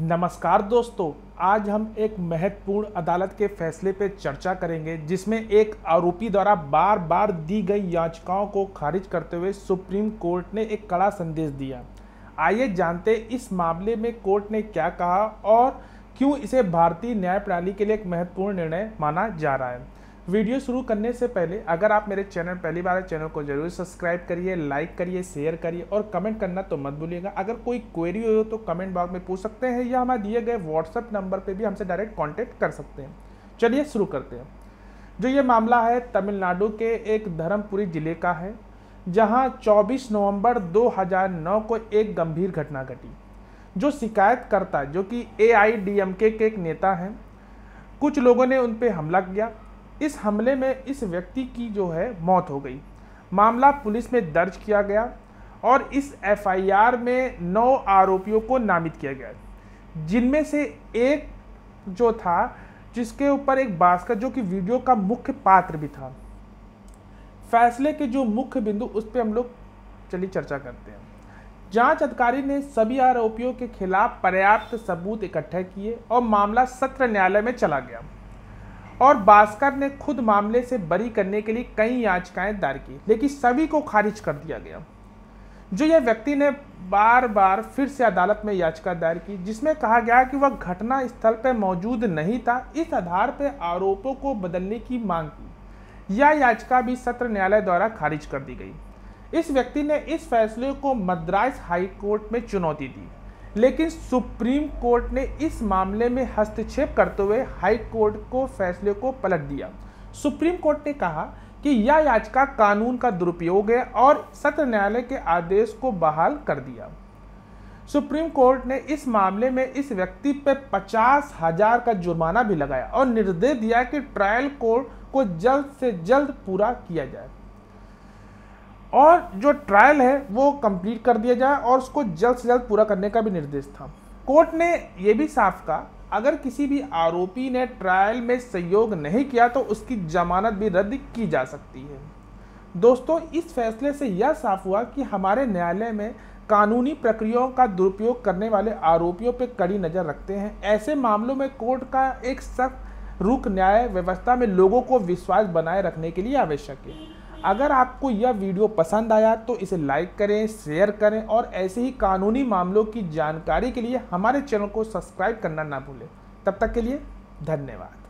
नमस्कार दोस्तों आज हम एक महत्वपूर्ण अदालत के फैसले पर चर्चा करेंगे जिसमें एक आरोपी द्वारा बार बार दी गई याचिकाओं को खारिज करते हुए सुप्रीम कोर्ट ने एक कड़ा संदेश दिया आइए जानते इस मामले में कोर्ट ने क्या कहा और क्यों इसे भारतीय न्याय प्रणाली के लिए एक महत्वपूर्ण निर्णय माना जा रहा है वीडियो शुरू करने से पहले अगर आप मेरे चैनल पहली बार चैनल को जरूर सब्सक्राइब करिए लाइक करिए शेयर करिए और कमेंट करना तो मत भूलिएगा अगर कोई क्वेरी हो तो कमेंट बॉक्स में पूछ सकते हैं या हमारे दिए गए व्हाट्सअप नंबर पर भी हमसे डायरेक्ट कॉन्टेक्ट कर सकते हैं चलिए शुरू करते हैं जो ये मामला है तमिलनाडु के एक धर्मपुरी जिले का है जहाँ चौबीस नवम्बर दो को एक गंभीर घटना घटी जो शिकायतकर्ता जो कि ए के एक नेता हैं कुछ लोगों ने उन पर हमला किया इस हमले में इस व्यक्ति की जो है मौत हो गई मामला पुलिस में दर्ज किया गया और इस एफआईआर में नौ आरोपियों को नामित किया गया जिनमें से एक जो था जिसके ऊपर एक बास्कर जो कि वीडियो का मुख्य पात्र भी था फैसले के जो मुख्य बिंदु उस पर हम लोग चलिए चर्चा करते हैं जांच अधिकारी ने सभी आरोपियों के खिलाफ पर्याप्त सबूत इकट्ठे किए और मामला सत्र न्यायालय में चला गया और बास्कर ने खुद मामले से बरी करने के लिए कई याचिकाएं दायर की लेकिन सभी को खारिज कर दिया गया जो यह व्यक्ति ने बार बार फिर से अदालत में याचिका दायर की जिसमें कहा गया कि वह घटना स्थल पर मौजूद नहीं था इस आधार पर आरोपों को बदलने की मांग की यह याचिका भी सत्र न्यायालय द्वारा खारिज कर दी गई इस व्यक्ति ने इस फैसले को मद्रास हाई कोर्ट में चुनौती दी लेकिन सुप्रीम कोर्ट ने इस मामले में हस्तक्षेप करते हुए हाई कोर्ट को फैसले को पलट दिया सुप्रीम कोर्ट ने कहा कि यह याचिका कानून का दुरुपयोग है और सत्र न्यायालय के आदेश को बहाल कर दिया सुप्रीम कोर्ट ने इस मामले में इस व्यक्ति पर पचास हजार का जुर्माना भी लगाया और निर्देश दिया कि ट्रायल कोर्ट को जल्द से जल्द पूरा किया जाए और जो ट्रायल है वो कंप्लीट कर दिया जाए और उसको जल्द से जल्द पूरा करने का भी निर्देश था कोर्ट ने यह भी साफ कहा अगर किसी भी आरोपी ने ट्रायल में सहयोग नहीं किया तो उसकी जमानत भी रद्द की जा सकती है दोस्तों इस फैसले से यह साफ हुआ कि हमारे न्यायालय में कानूनी प्रक्रियाओं का दुरुपयोग करने वाले आरोपियों पर कड़ी नज़र रखते हैं ऐसे मामलों में कोर्ट का एक सख्त रुख न्याय व्यवस्था में लोगों को विश्वास बनाए रखने के लिए आवश्यक है अगर आपको यह वीडियो पसंद आया तो इसे लाइक करें शेयर करें और ऐसे ही कानूनी मामलों की जानकारी के लिए हमारे चैनल को सब्सक्राइब करना ना भूलें तब तक के लिए धन्यवाद